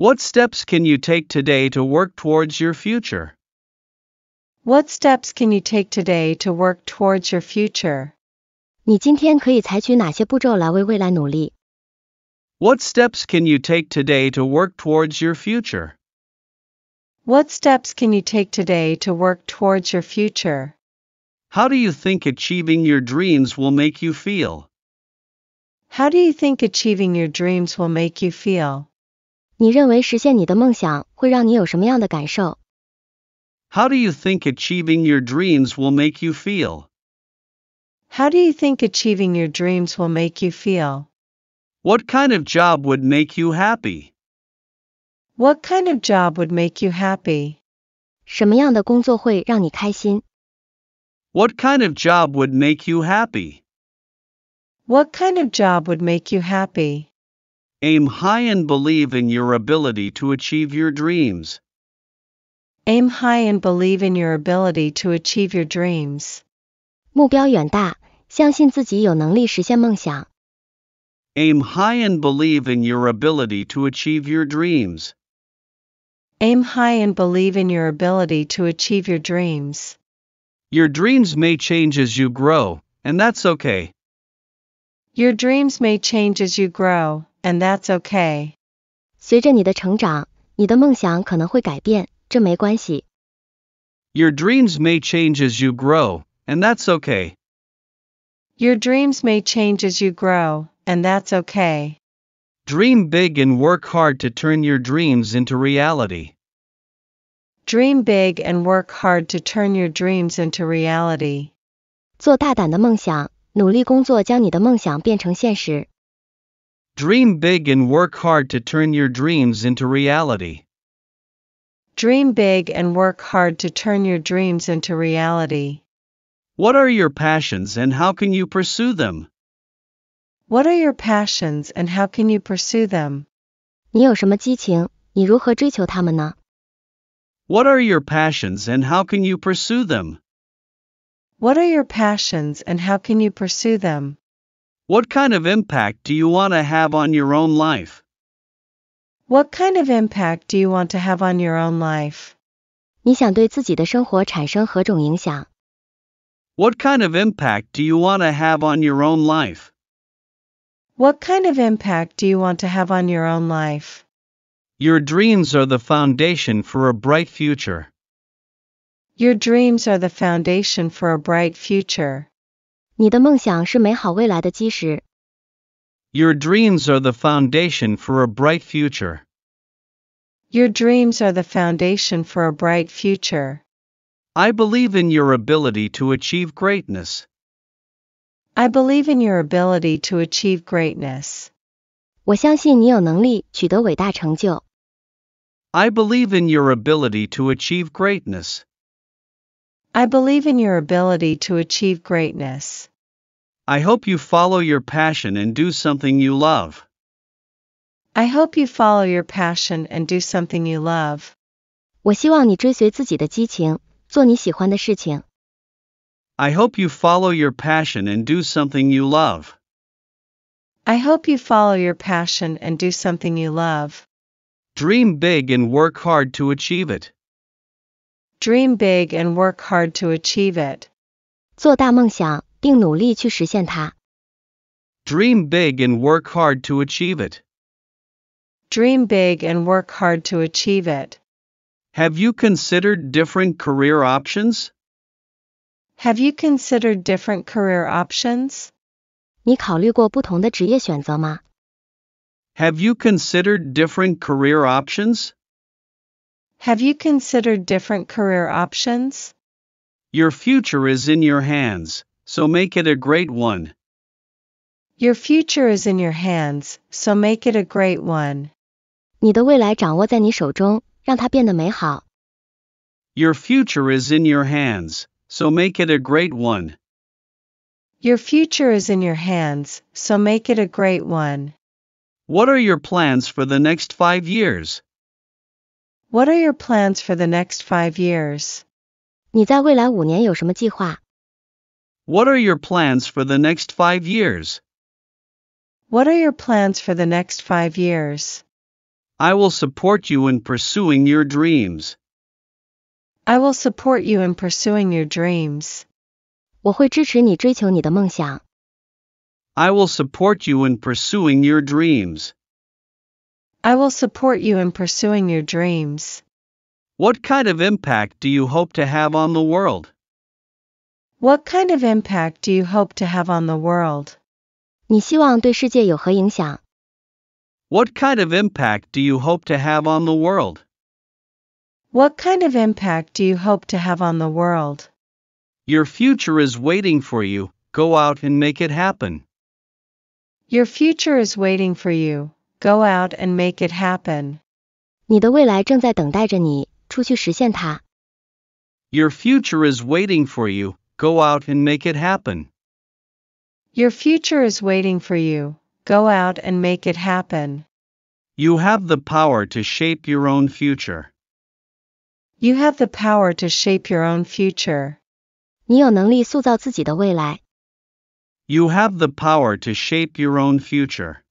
What steps can you take today to work towards your future? What steps can you take today to work towards your future? What steps can you take today to work towards your future? What steps can you take today to work towards your future? How do you think achieving your dreams will make you feel? How do you think achieving your dreams will make you feel? 你认为实现你的梦想会让你有什么样的感受？How do you think achieving your dreams will make you feel? How do you think achieving your dreams will make you feel? What kind of job would make you happy? What kind of job would make you happy? 什么样的工作会让你开心？What kind of job would make you happy? What kind of job would make you happy? Aim high and believe in your ability to achieve your dreams. Aim high and believe in your ability to achieve your dreams. 目标远大，相信自己有能力实现梦想。Aim high and believe in your ability to achieve your dreams. Aim high and believe in your ability to achieve your dreams. Your dreams may change as you grow, and that's okay. Your dreams may change as you grow, and that's okay. 随着你的成长，你的梦想可能会改变，这没关系。Your dreams may change as you grow, and that's okay. Your dreams may change as you grow, and that's okay. Dream big and work hard to turn your dreams into reality. Dream big and work hard to turn your dreams into reality. 做大胆的梦想，努力工作将你的梦想变成现实。Dream big and work hard to turn your dreams into reality. Dream big and work hard to turn your dreams into reality. What are your passions and how can you pursue them? What are your passions and how can you pursue them? What are your passions and how can you pursue them? What are your passions and how can you pursue them? What kind of impact do you want to have on your own life? What kind of impact do you want to have on your own life? What kind of impact do you want to have on your own life? What kind of impact do you want to have on your own life? Your dreams are the foundation for a bright future. Your dreams are the foundation for a bright future. 你的梦想是美好未来的基石。Your dreams are the foundation for a bright future. Your dreams are the foundation for a bright future. I believe in your ability to achieve greatness. I believe in your ability to achieve greatness. 我相信你有能力取得伟大成就。I believe in your ability to achieve greatness. I believe in your ability to achieve greatness. I hope you follow your passion and do something you love. I hope you follow your passion and do something you love. 我希望你追随自己的激情，做你喜欢的事情。I hope you follow your passion and do something you love. I hope you follow your passion and do something you love. Dream big and work hard to achieve it. Dream big and work hard to achieve it. 做大梦想,并努力去实现它。Dream big and work hard to achieve it. Dream big and work hard to achieve it. Have you considered different career options? Have you considered different career options? Have you considered different career options? Have you considered different career options? Your future is in your hands so make it a great one. Your future is in your hands, so make it a great one. 你的未来掌握在你手中，让它变得美好。Your future is in your hands, so make it a great one. Your future is in your hands, so make it a great one. What are your plans for the next five years? What are your plans for the next five years? 你在未来五年有什么计划？what are your plans for the next five years? What are your plans for the next five years? I will support you in pursuing your dreams. I will support you in pursuing your dreams. 我会支持你追求你的梦想。I will support you in pursuing your dreams. I will support you in pursuing your dreams. What kind of impact do you hope to have on the world? What kind of impact do you hope to have on the world? What kind of impact do you hope to have on the world? What kind of impact do you hope to have on the world? Your future is waiting for you. Go out and make it happen. Your future is waiting for you. Go out and make it happen. 你的未来正在等待着你，出去实现它。Your future is waiting for you. Go out and make it happen. Your future is waiting for you. Go out and make it happen. You have the power to shape your own future. You have the power to shape your own future. You have the power to shape your own future.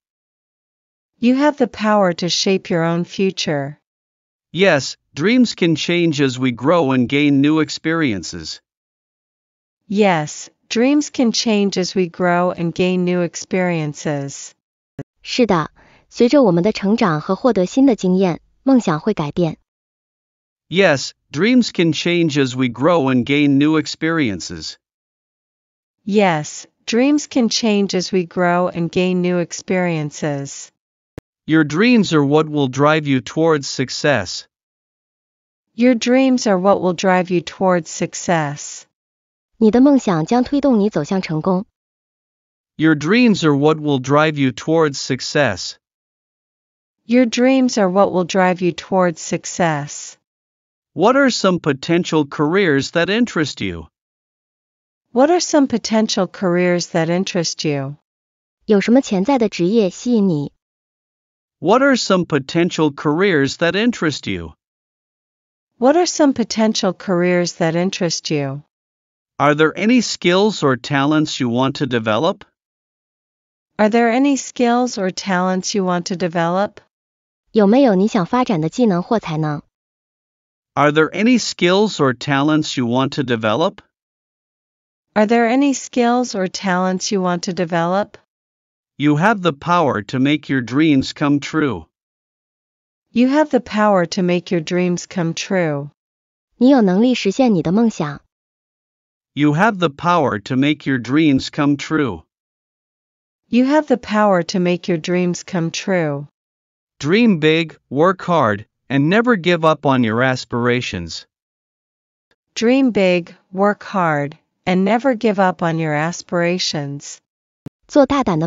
You have the power to shape your own future. Yes, dreams can change as we grow and gain new experiences. Yes, dreams can change as we grow and gain new experiences. 是的，随着我们的成长和获得新的经验，梦想会改变。Yes, dreams can change as we grow and gain new experiences. Yes, dreams can change as we grow and gain new experiences. Your dreams are what will drive you towards success. Your dreams are what will drive you towards success. 你的梦想将推动你走向成功。Your dreams are what will drive you towards success. Your dreams are what will drive you towards success. What are some potential careers that interest you? What are some potential careers that interest you? What are some potential careers that interest you? What are some potential careers that interest you? Are there any skills or talents you want to develop? Are there any skills or talents you want to develop? Are there any skills or talents you want to develop? Are there any skills or talents you want to develop? You have the power to make your dreams come true. You have the power to make your dreams come true. 你有能力实现你的梦想。you have the power to make your dreams come true. You have the power to make your dreams come true. Dream big, work hard, and never give up on your aspirations. Dream big, work hard, and never give up on your aspirations. Dream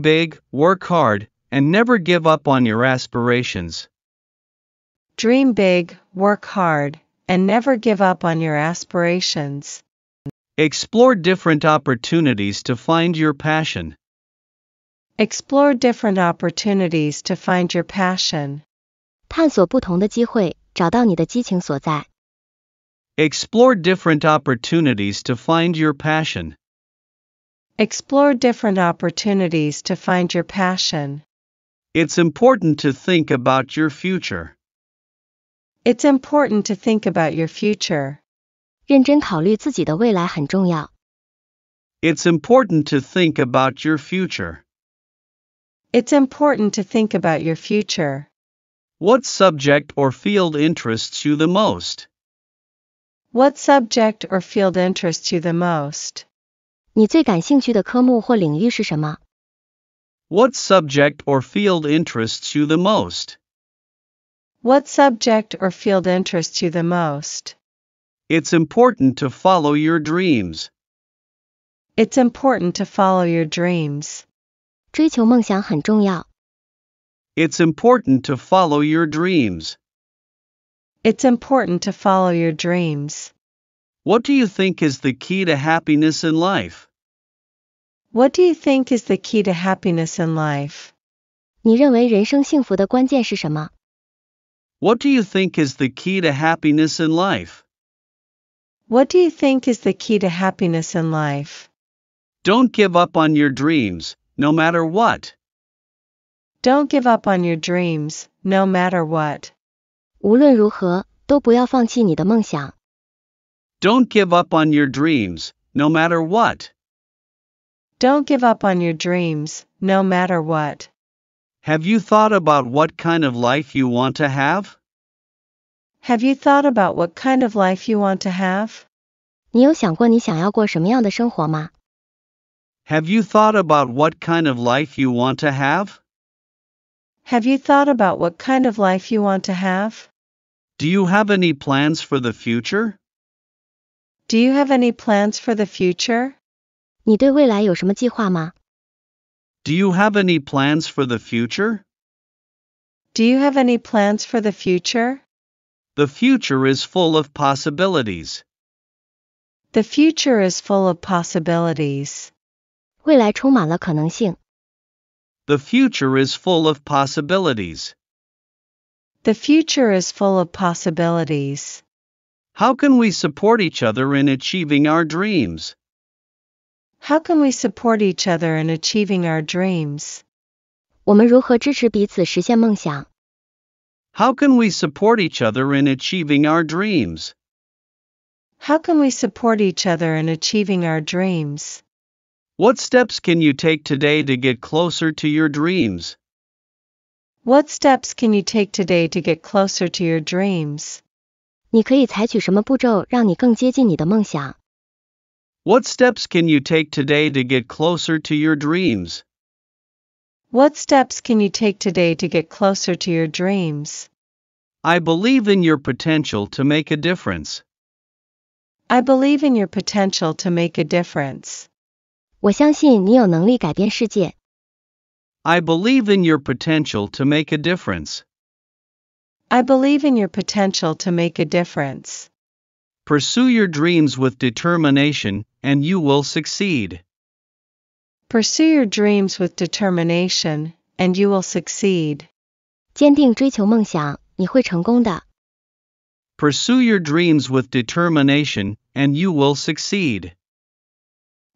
big, work hard, and never give up on your aspirations. Dream big, work hard, and never give up on your aspirations. Explore different opportunities to find your passion. Explore different opportunities to find your passion. Explore different opportunities to find your passion. Explore different opportunities to find your passion. It's important to think about your future. It's important to think about your future. 认真考虑自己的未来很重要。It's important to think about your future. It's important to think about your future. What subject or field interests you the most? What subject or field interests you the most? What subject or field interests you the most? What subject or field interests you the most? It's important to follow your dreams. It's important to follow your dreams. It's important to follow your dreams. It's important to follow your dreams. What do you think is the key to happiness in life? What do you think is the key to happiness in life? 你认为人生幸福的关键是什么？what do you think is the key to happiness in life? What do you think is the key to happiness in life? Don't give up on your dreams, no matter what. Don't give up on your dreams, no matter what. 无论如何，都不要放弃你的梦想。Don't give up on your dreams, no matter what. Don't give up on your dreams, no matter what. Have you thought about what kind of life you want to have? Have you thought about what kind of life you want to have? 你有想过你想要过什么样的生活吗？have you thought about what kind of life you want to have? Have you thought about what kind of life you want to have? Do you have any plans for the future? Do you have any plans for the future? 你对未来有什么计划吗 do you have any plans for the future? Do you have any plans for the future? The future is full of possibilities. The future is full of possibilities. 未来充满了可能性。The future is full of possibilities. The future is full of possibilities. How can we support each other in achieving our dreams? How can we support each other in achieving our dreams? How can we support each other in achieving our dreams? How can we support each other in achieving our dreams? What steps can you take today to get closer to your dreams? What steps can you take today to get closer to your dreams? 你可以采取什么步骤让你更接近你的梦想？what steps can you take today to get closer to your dreams? What steps can you take today to get closer to your dreams? I believe in your potential to make a difference. I believe in your potential to make a difference. I believe in your potential to make a difference. I believe in your potential to make a difference. Pursue your dreams with determination, and you will succeed. Pursue your dreams with determination, and you will succeed. Pursue your dreams with determination, and you will succeed.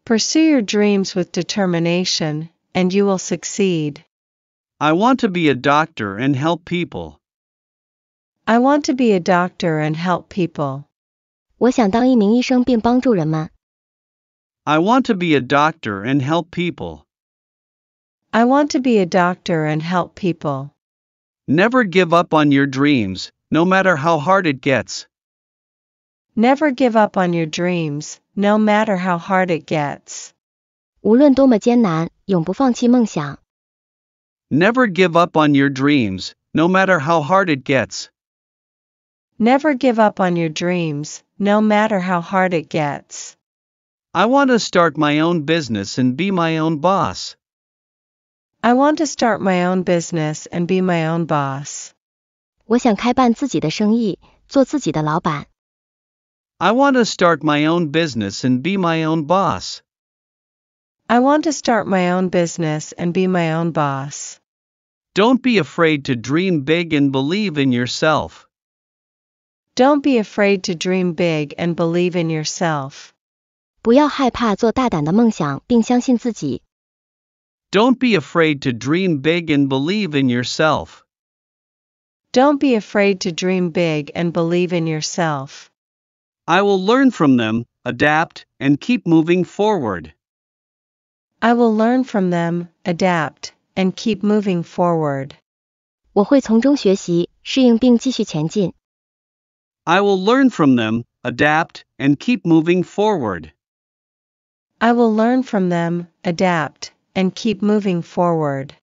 Pursue your dreams with determination, and you will succeed. I want to be a doctor and help people. I want to be a doctor and help people. 我想当一名医生并帮助人们。I want to be a doctor and help people. I want to be a doctor and help people. Never give up on your dreams, no matter how hard it gets. Never give up on your dreams, no matter how hard it gets. give up on your dreams, no matter how hard it gets. Never give up on your dreams, no matter how hard it gets. I want to start my own business and be my own boss. I want to start my own business and be my own boss. 我想开办自己的生意，做自己的老板。I want to start my own business and be my own boss. I want to start my own business and be my own boss. Don't be afraid to dream big and believe in yourself. Don't be afraid to dream big and believe in yourself. 不要害怕做大胆的梦想，并相信自己。Don't be afraid to dream big and believe in yourself. Don't be afraid to dream big and believe in yourself. I will learn from them, adapt, and keep moving forward. I will learn from them, adapt, and keep moving forward. 我会从中学习，适应并继续前进。I will learn from them, adapt, and keep moving forward. I will learn from them, adapt, and keep moving forward.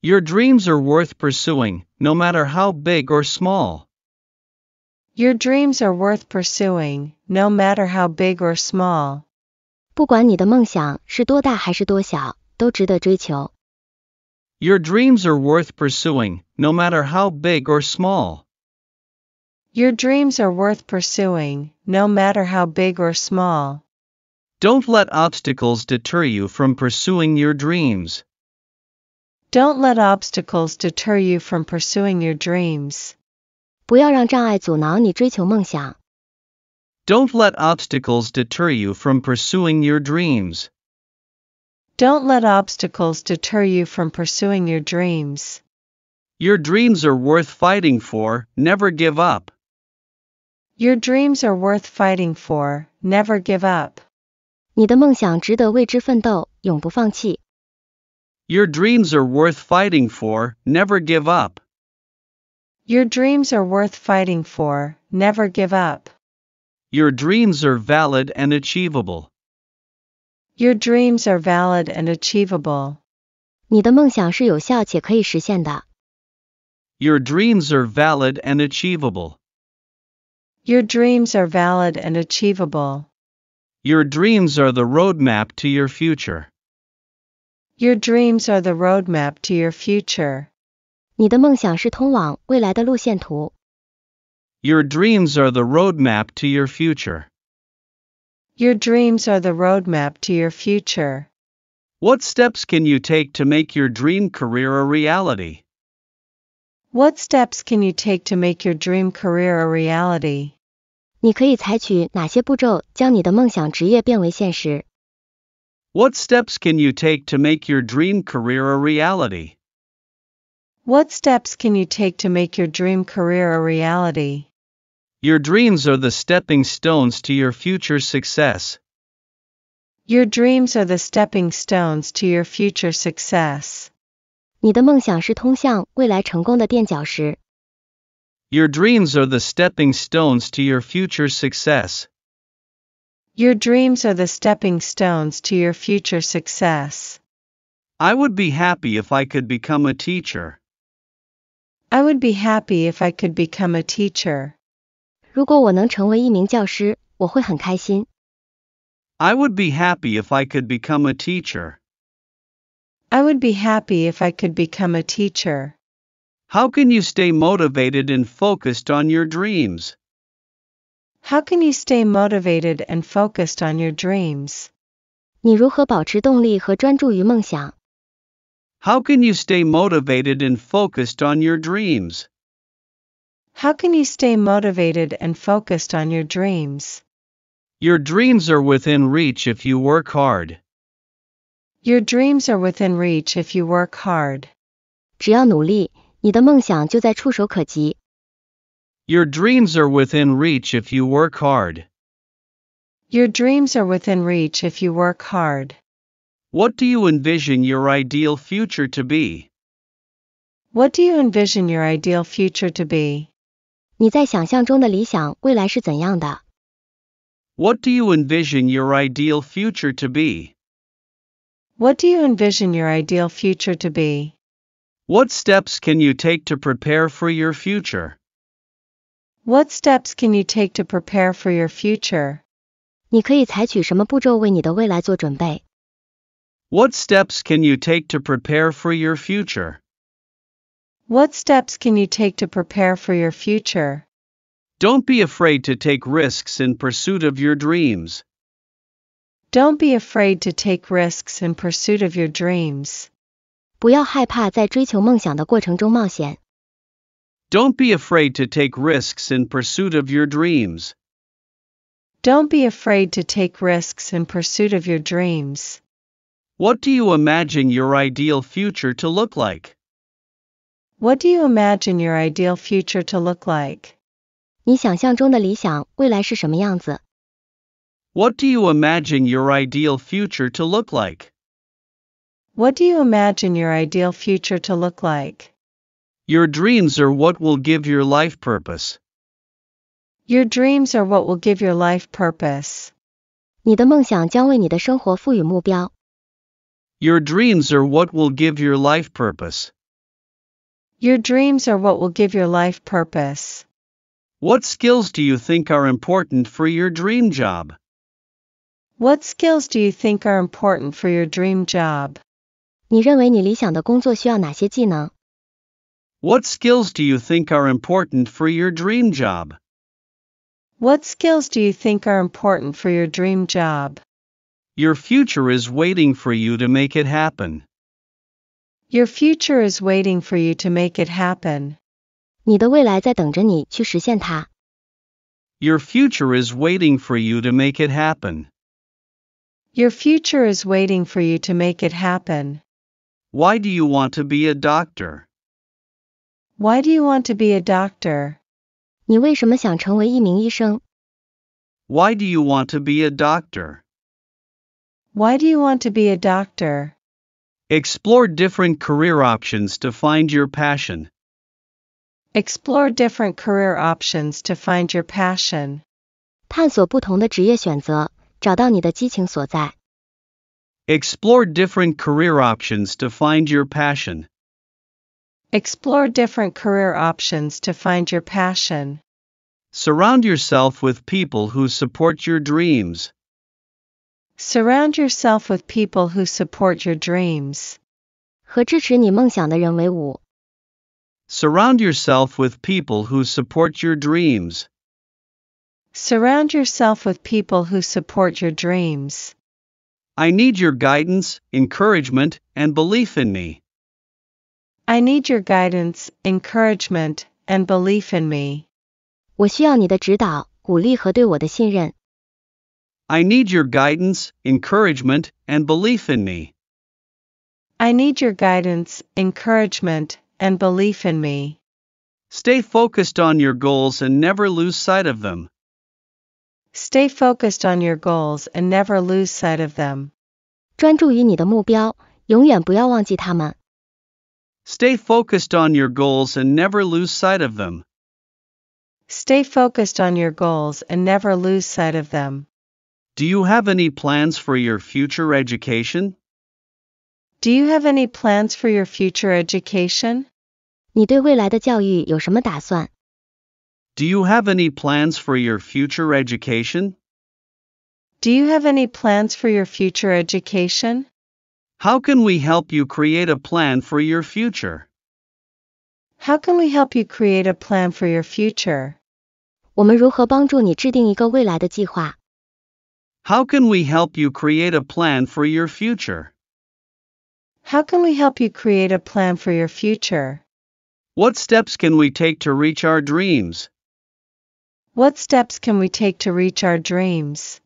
Your dreams are worth pursuing, no matter how big or small. Your dreams are worth pursuing, no matter how big or small. 不管你的梦想是多大还是多小，都值得追求。Your dreams are worth pursuing, no matter how big or small. Your dreams are worth pursuing, no matter how big or small. Don't let obstacles deter you from pursuing your dreams. Don't let obstacles deter you from pursuing your dreams. 不要让障碍阻挠你追求梦想。Don't let obstacles deter you from pursuing your dreams. Don't let obstacles deter you from pursuing your dreams. Your dreams are worth fighting for, never give up. Your dreams are worth fighting for, never give up. 你的梦想值得为之奋斗，永不放弃。Your dreams are worth fighting for, never give up. Your dreams are worth fighting for, never give up. Your dreams are valid and achievable. Your dreams are valid and achievable. 你的梦想是有效且可以实现的。Your dreams are valid and achievable. Your dreams are valid and achievable. Your dreams are the roadmap to your future. Your dreams are the roadmap to your future. 你的梦想是通往未来的路线图。Your dreams are the roadmap to your future. Your dreams are the roadmap to your future. What steps can you take to make your dream career a reality? What steps can you take to make your dream career a reality? 你可以采取哪些步骤将你的梦想职业变为现实？What steps can you take to make your dream career a reality? What steps can you take to make your dream career a reality? Your dreams are the stepping stones to your future success. Your dreams are the stepping stones to your future success. 你的梦想是通向未来成功的垫脚石。your dreams are the stepping stones to your future success. Your dreams are the stepping stones to your future success. I would be happy if I could become a teacher. I would be happy if I could become a teacher. would be happy if I could become a teacher. I would be happy if I could become a teacher. How can you stay motivated and focused on your dreams? How can you stay motivated and focused on your dreams? 你如何保持动力和专注于梦想？How can you stay motivated and focused on your dreams? How can you stay motivated and focused on your dreams? Your dreams are within reach if you work hard. Your dreams are within reach if you work hard. 只要努力,你的梦想就在触手可及。Your dreams are within reach if you work hard. Your dreams are within reach if you work hard. What do you envision your ideal future to be? What do you envision your ideal future to be? What do you envision your ideal future to be? What do you envision your ideal future to be? What steps can you take to prepare for your future? What steps can you take to prepare for your future? 你可以采取什么步骤为你的未来做准备? What steps can you take to prepare for your future? What steps can you take to prepare for your future? Don't be afraid to take risks in pursuit of your dreams. Don't be afraid to take risks in pursuit of your dreams. 不要害怕在追求梦想的过程中冒险。Don't be afraid to take risks in pursuit of your dreams. Don't be afraid to take risks in pursuit of your dreams. What do you imagine your ideal future to look like? What do you imagine your ideal future to look like? What do you imagine your ideal future to look like? What do you imagine your ideal future to look like? Your dreams are what will give your life purpose. Your dreams are what will give your life purpose. 你的梦想将为你的生活赋予目标。Your dreams are what will give your life purpose. Your dreams are what will give your life purpose. What skills do you think are important for your dream job? What skills do you think are important for your dream job? 你认为你理想的工作需要哪些技能？What skills do you think are important for your dream job? What skills do you think are important for your dream job? Your future is waiting for you to make it happen. Your future is waiting for you to make it happen. 你的未来在等着你去实现它。Your future is waiting for you to make it happen. Your future is waiting for you to make it happen. Why do you want to be a doctor? Why do you want to be a doctor? Why do you want to be a doctor? Why do you want to be a doctor? Explore different career options to find your passion. Explore different career options to find your passion. 探索不同的职业选择，找到你的激情所在。Explore different career options to find your passion. Explore different career options to find your passion. Surround yourself with people who support your dreams. Surround yourself with people who support your dreams. Surround yourself with people who support your dreams. Surround yourself with people who support your dreams. I need your guidance, encouragement, and belief in me. I need your guidance, encouragement, and belief in me. I need your guidance, encouragement, and belief in me. I need your guidance, encouragement, and belief in me. Stay focused on your goals and never lose sight of them. Stay focused on your goals and never lose sight of them. 专注于你的目标，永远不要忘记他们。Stay focused on your goals and never lose sight of them. Stay focused on your goals and never lose sight of them. Do you have any plans for your future education? Do you have any plans for your future education? 你对未来的教育有什么打算？do you have any plans for your future education? Do you have any plans for your future education? How can we help you create a plan for your future? How can we help you create a plan for your future? How can we help you create a plan for your future? How can we help you create a plan for your future? What steps can we take to reach our dreams? What steps can we take to reach our dreams?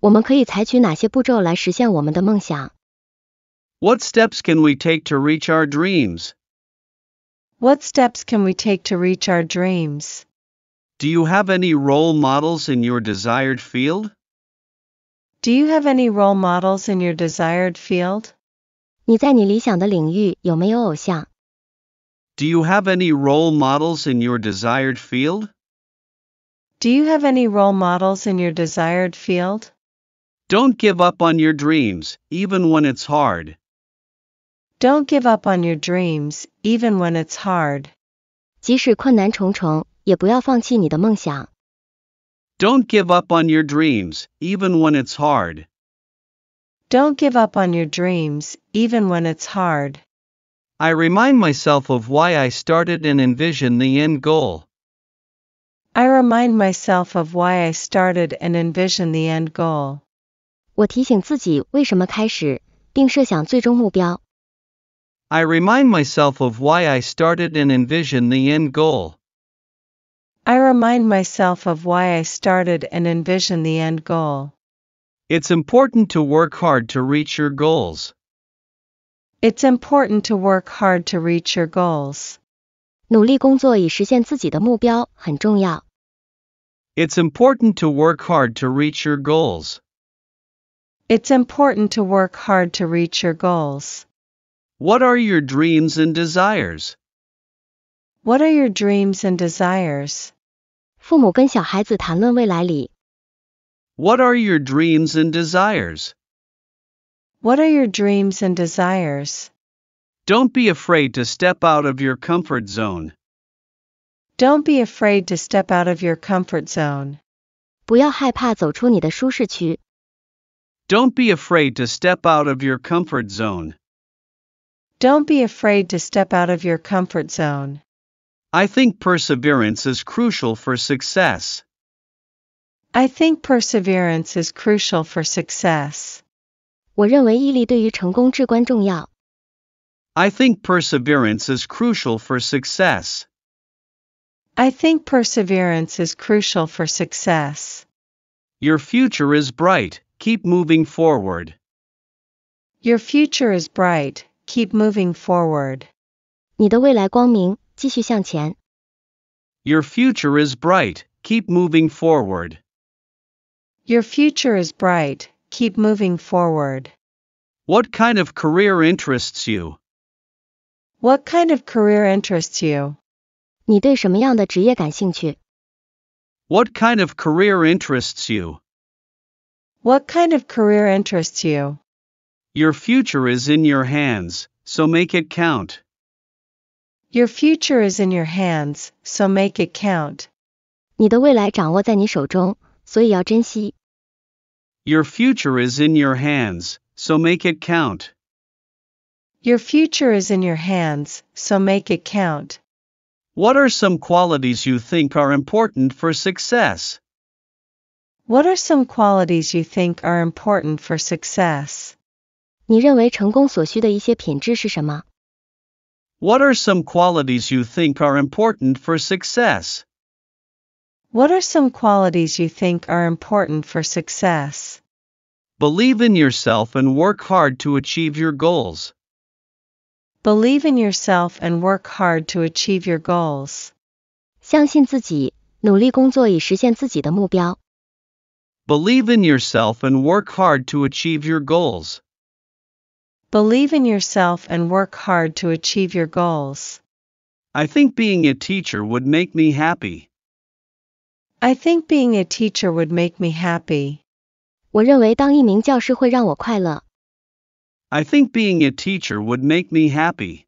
我们可以采取哪些步骤来实现我们的梦想？What steps can we take to reach our dreams? What steps can we take to reach our dreams? Do you have any role models in your desired field? Do you have any role models in your desired field? 你在你理想的领域有没有偶像？Do you have any role models in your desired field? Do you have any role models in your desired field? Don't give up on your dreams, even when it's hard. Don't give up on your dreams, even when it's hard. 即使困难重重，也不要放弃你的梦想。Don't give up on your dreams, even when it's hard. Don't give up on your dreams, even when it's hard. I remind myself of why I started and envision the end goal. I remind myself of why I started and envision the end goal. 我提醒自己为什么开始，并设想最终目标。I remind myself of why I started and envision the end goal. I remind myself of why I started and envision the end goal. It's important to work hard to reach your goals. It's important to work hard to reach your goals. 努力工作以实现自己的目标很重要。it's important to work hard to reach your goals. It's important to work hard to reach your goals. What are your dreams and desires? What are your dreams and desires? 父母跟小孩子谈论未来里。What are your dreams and desires? What are your dreams and desires? Don't be afraid to step out of your comfort zone. Don't be afraid to step out of your comfort zone. 不要害怕走出你的舒适区。Don't be afraid to step out of your comfort zone. Don't be afraid to step out of your comfort zone. I think perseverance is crucial for success. I think perseverance is crucial for success. 我认为毅力对于成功至关重要。I think perseverance is crucial for success. I think perseverance is crucial for success. Your future is bright, keep moving forward. Your future is bright, keep moving forward. Your future is bright, keep moving forward. Your future is bright, keep moving forward. What kind of career interests you? What kind of career interests you? 你对什么样的职业感兴趣？What kind of career interests you? What kind of career interests you? Your future is in your hands, so make it count. Your future is in your hands, so make it count. 你的未来掌握在你手中，所以要珍惜。Your future is in your hands, so make it count. Your future is in your hands, so make it count. What are some qualities you think are important for success? What are some qualities you think are important for success? What are some qualities you think are important for success? What are some qualities you think are important for success? Believe in yourself and work hard to achieve your goals. Believe in yourself and work hard to achieve your goals. 相信自己，努力工作以实现自己的目标。Believe in yourself and work hard to achieve your goals. Believe in yourself and work hard to achieve your goals. I think being a teacher would make me happy. I think being a teacher would make me happy. 我认为当一名教师会让我快乐。I think being a teacher would make me happy.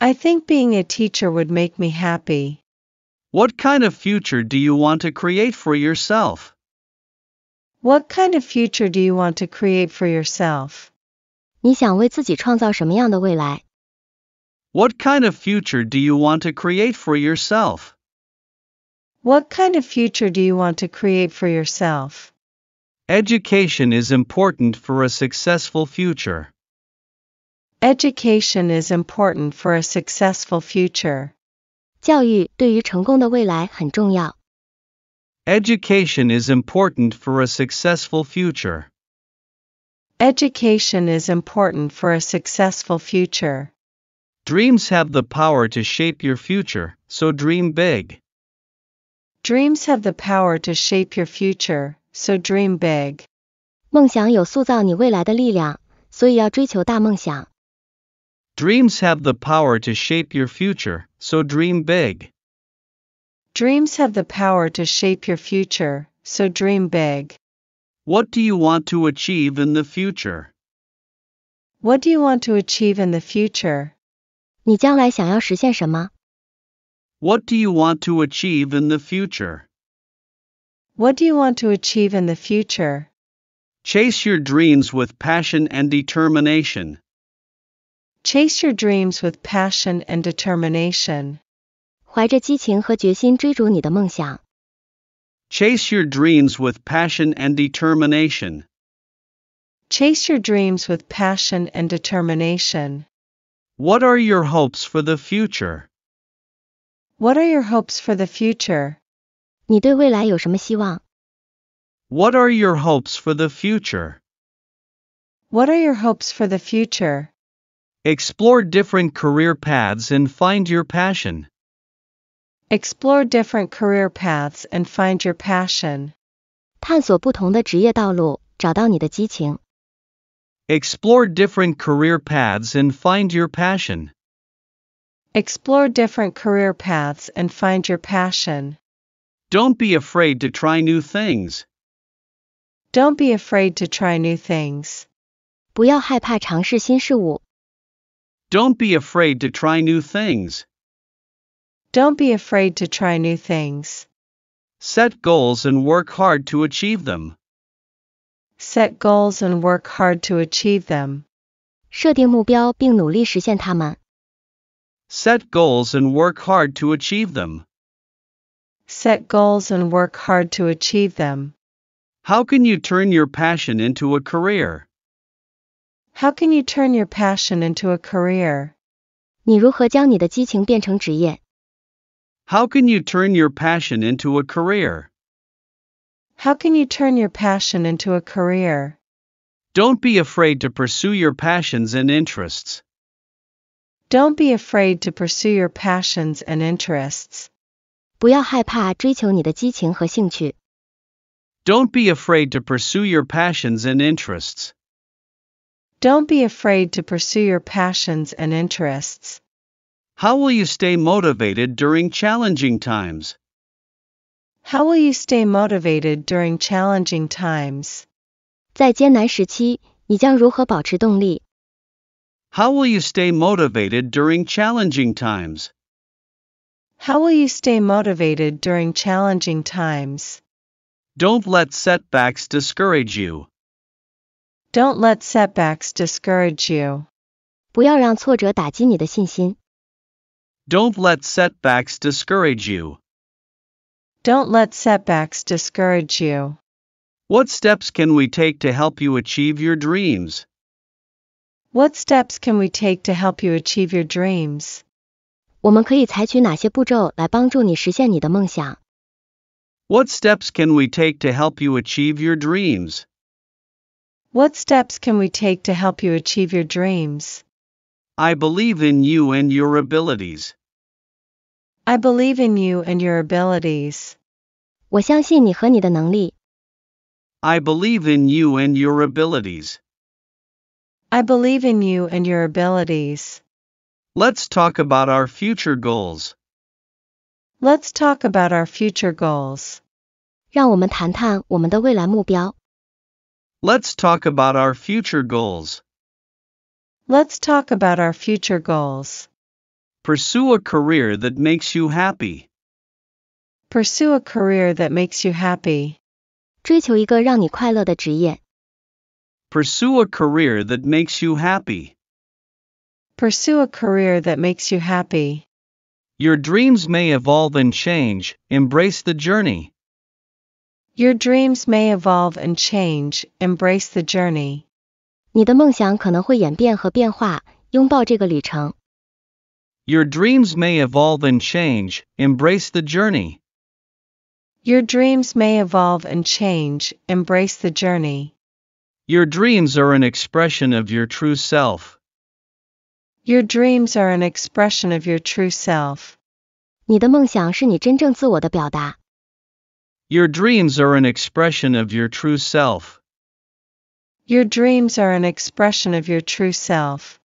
I think being a teacher would make me happy. What kind of future do you want to create for yourself? What kind of future do you want to create for yourself? What kind of future do you want to create for yourself? What kind of future do you want to create for yourself? Education is important for a successful future. Education is important for a successful future. 教育对于成功的未来很重要。Education is important for a successful future. Education is important for a successful future. Dreams have the power to shape your future, so dream big. Dreams have the power to shape your future, so dream big. 梦想有塑造你未来的力量，所以要追求大梦想。Dreams have the power to shape your future, so dream big. Dreams have the power to shape your future, so dream big. What do you want to achieve in the future? What do you want to achieve in the future? What do you want to achieve in the future? What do you want to achieve in the future? Chase your dreams with passion and determination. Chase your dreams with passion and determination. Chase your dreams with passion and determination. Chase your dreams with passion and determination. What are your hopes for the future? What are your hopes for the future? 你对未来有什么希望？What are your hopes for the future? What are your hopes for the future? Explore different career paths and find your passion. Explore different career paths and find your passion. 探索不同的职业道路，找到你的激情。Explore different career paths and find your passion. Explore different career paths and find your passion. Don't be afraid to try new things. Don't be afraid to try new things. 不要害怕尝试新事物。Don't be afraid to try new things. Don't be afraid to try new things. Set goals and work hard to achieve them. Set goals and work hard to achieve them. 设定目标并努力实现它们。Set goals and work hard to achieve them. Set goals and work hard to achieve them. How can you turn your passion into a career? How can you turn your passion into a career? How can you turn your passion into a career? How can you turn your passion into a career? Don't be afraid to pursue your passions and interests. Don't be afraid to pursue your passions and interests. 不要害怕追求你的激情和兴趣。Don't be afraid to pursue your passions and interests. Don't be afraid to pursue your passions and interests. How will you stay motivated during challenging times? How will you stay motivated during challenging times? how will you stay motivated during challenging times? How will you stay motivated during challenging times? Don't let setbacks discourage you. Don't let setbacks discourage you. 不要让挫折打击你的信心。Don't let setbacks discourage you. Don't let setbacks discourage you. What steps can we take to help you achieve your dreams? What steps can we take to help you achieve your dreams? 我们可以采取哪些步骤来帮助你实现你的梦想？What steps can we take to help you achieve your dreams? What steps can we take to help you achieve your dreams? I believe in you and your abilities. I believe in you and your abilities. 我相信你和你的能力。I believe in you and your abilities. I believe in you and your abilities. Let's talk about our future goals. Let's talk about our future goals. 让我们谈谈我们的未来目标。Let's talk about our future goals. Let's talk about our future goals. Pursue a career that makes you happy. Pursue a career that makes you happy. 追求一个让你快乐的职业。Pursue a career that makes you happy. Pursue a career that makes you happy. Your dreams may evolve and change, embrace the journey. Your dreams may evolve and change, embrace the journey. dreams may evolve and change, embrace the journey. Your dreams may evolve and change, embrace the journey. Your dreams are an expression of your true self. Your dreams are an expression of your true self. Your dreams are an expression of your true self. Your dreams are an expression of your true self.